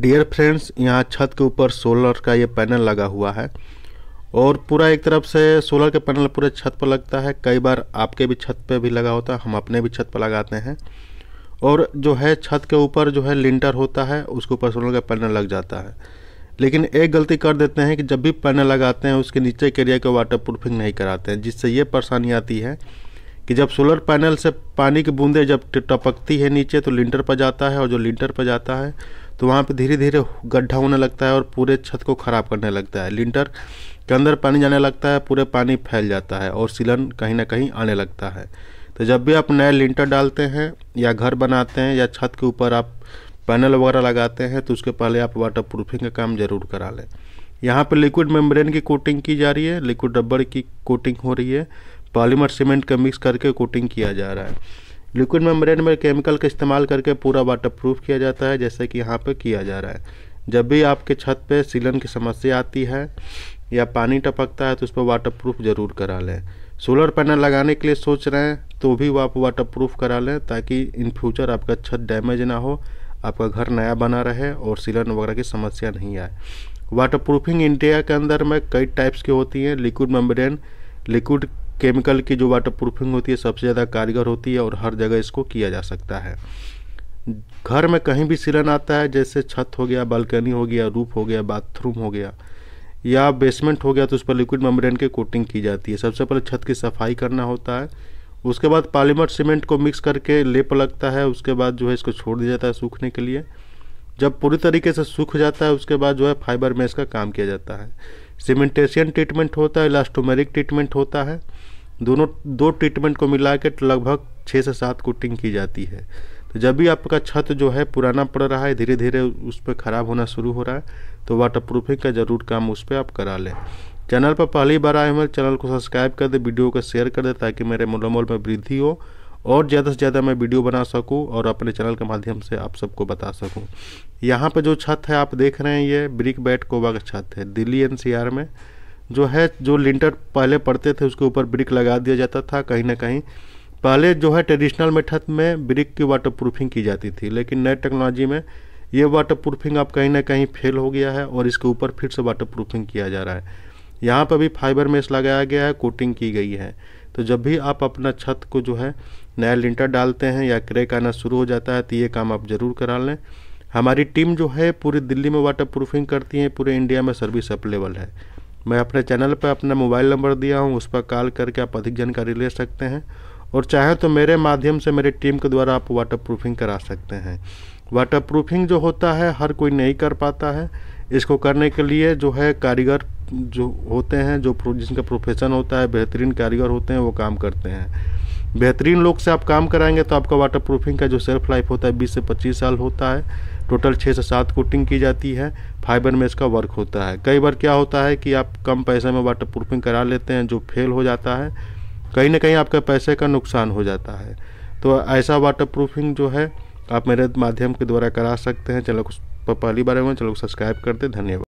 dear friends यहाँ छत के ऊपर सोलर का ये पैनल लगा हुआ है और पूरा एक तरफ से सोलर के पैनल पूरे छत पर लगता है कई बार आपके भी छत पर भी लगा होता है हम अपने भी छत पर लगाते हैं और जो है छत के ऊपर जो है लिंटर होता है उसके ऊपर सोलर का पैनल लग जाता है लेकिन एक गलती कर देते हैं कि जब भी पैनल लगाते हैं उसके नीचे के एरिया को वाटर प्रूफिंग नहीं कराते हैं जिससे ये परेशानी आती है कि जब सोलर पैनल से पानी की बूंदें जब टपकती है नीचे तो लिंटर पर जाता है और जो लिंटर पर जाता है तो वहाँ पे धीरे धीरे गड्ढा होने लगता है और पूरे छत को ख़राब करने लगता है लिंटर के अंदर पानी जाने लगता है पूरे पानी फैल जाता है और सीलन कहीं ना कहीं आने लगता है तो जब भी आप नया लिंटर डालते हैं या घर बनाते हैं या छत के ऊपर आप पैनल वगैरह लगाते हैं तो उसके पहले आप वाटर प्रूफिंग का काम ज़रूर करा लें यहाँ पर लिक्विड मेम्ब्रेन की कोटिंग की जा रही है लिक्विड रबड़ की कोटिंग हो रही है पॉलीमर सीमेंट का मिक्स करके कोटिंग किया जा रहा है लिक्विड मेम्ब्रेन में केमिकल का इस्तेमाल करके पूरा वाटर प्रूफ किया जाता है जैसे कि यहाँ पर किया जा रहा है जब भी आपके छत पर सीलन की समस्या आती है या पानी टपकता है तो उस पर वाटर प्रूफ ज़रूर करा लें सोलर पैनल लगाने के लिए सोच रहे हैं तो भी वो आप वाटर प्रूफ करा लें ताकि इन फ्यूचर आपका छत डैमेज ना हो आपका घर नया बना रहे और सीलन वगैरह की समस्या नहीं आए वाटर प्रूफिंग इंडिया के अंदर में कई टाइप्स की होती हैं लिक्विड मेम्ब्रेन लिक्विड केमिकल की जो वाटर प्रूफिंग होती है सबसे ज़्यादा कारगर होती है और हर जगह इसको किया जा सकता है घर में कहीं भी सिलन आता है जैसे छत हो गया बालकनी हो गया रूफ हो गया बाथरूम हो गया या बेसमेंट हो गया तो उस पर लिक्विड मम्ब्रेन की कोटिंग की जाती है सबसे पहले छत की सफाई करना होता है उसके बाद पॉलीमर सीमेंट को मिक्स करके लेप लगता है उसके बाद जो है इसको छोड़ दिया जाता है सूखने के लिए जब पूरी तरीके से सूख जाता है उसके बाद जो है फाइबर में इसका काम किया जाता है सीमेंटेशियन ट्रीटमेंट होता है इलास्टोमेरिक ट्रीटमेंट होता है दोनों दो ट्रीटमेंट को मिला के लगभग छः से सात कोटिंग की जाती है तो जब भी आपका छत जो है पुराना पड़ रहा है धीरे धीरे उस पर ख़राब होना शुरू हो रहा है तो वाटर प्रूफिंग का ज़रूर काम उस पर आप करा लें चैनल पर पहली बार आए हमारे चैनल को सब्सक्राइब कर दे वीडियो को शेयर कर दे ताकि मेरे मोलोमोल में वृद्धि हो और ज़्यादा से ज़्यादा मैं वीडियो बना सकूँ और अपने चैनल के माध्यम से आप सबको बता सकूँ यहाँ पर जो छत है आप देख रहे हैं ये ब्रिक बैट कोबा का छत है दिल्ली एनसीआर में जो है जो लिंटर पहले पड़ते थे उसके ऊपर ब्रिक लगा दिया जाता था कहीं ना कहीं पहले जो है ट्रेडिशनल मेथड में ब्रिक की वाटर प्रूफिंग की जाती थी लेकिन नए टेक्नोलॉजी में ये वाटर प्रूफिंग अब कहीं ना कहीं फेल हो गया है और इसके ऊपर फिर से वाटर प्रूफिंग किया जा रहा है यहाँ पर भी फाइबर मेस लगाया गया है कोटिंग की गई है तो जब भी आप अपना छत को जो है नया लिंटर डालते हैं या क्रेक आना शुरू हो जाता है तो ये काम आप ज़रूर करा लें हमारी टीम जो है पूरी दिल्ली में वाटर प्रूफिंग करती है पूरे इंडिया में सर्विस अवेलेबल है मैं अपने चैनल पर अपना मोबाइल नंबर दिया हूँ उस पर कॉल करके आप अधिक जानकारी ले सकते हैं और चाहें तो मेरे माध्यम से मेरी टीम के द्वारा आप वाटर प्रूफिंग करा सकते हैं वाटर प्रूफिंग जो होता है हर कोई नहीं कर पाता है इसको करने के लिए जो है कारीगर जो होते हैं जो जिनका प्रोफेशन होता है बेहतरीन कारीगर होते हैं वो काम करते हैं बेहतरीन लोग से आप काम कराएंगे तो आपका वाटर प्रूफिंग का जो सेल्फ लाइफ होता है बीस से पच्चीस साल होता है टोटल छः से सात कोटिंग की जाती है फाइबर में इसका वर्क होता है कई बार क्या होता है कि आप कम पैसे में वाटर प्रूफिंग करा लेते हैं जो फेल हो जाता है कहीं ना कहीं आपका पैसे का नुकसान हो जाता है तो ऐसा वाटर प्रूफिंग जो है आप मेरे माध्यम के द्वारा करा सकते हैं चलो पहली बार में चलो सब्सक्राइब सब्सक्राइब करते धन्यवाद